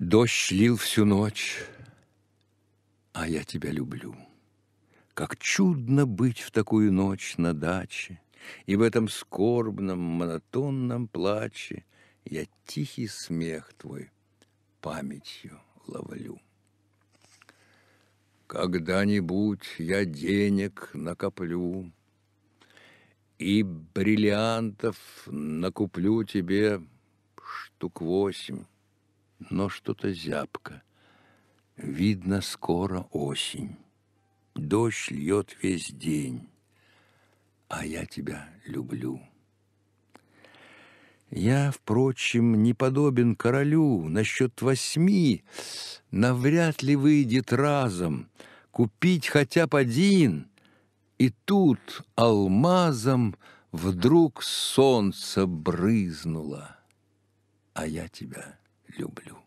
Дождь лил всю ночь, а я тебя люблю. Как чудно быть в такую ночь на даче, И в этом скорбном, монотонном плаче Я тихий смех твой памятью ловлю. Когда-нибудь я денег накоплю И бриллиантов накуплю тебе штук восемь но что-то зябко. Видно, скоро осень. Дождь льет весь день, а я тебя люблю. Я, впрочем, не подобен королю. Насчет восьми навряд ли выйдет разом. Купить хотя бы один. И тут алмазом вдруг солнце брызнуло, а я тебя люблю.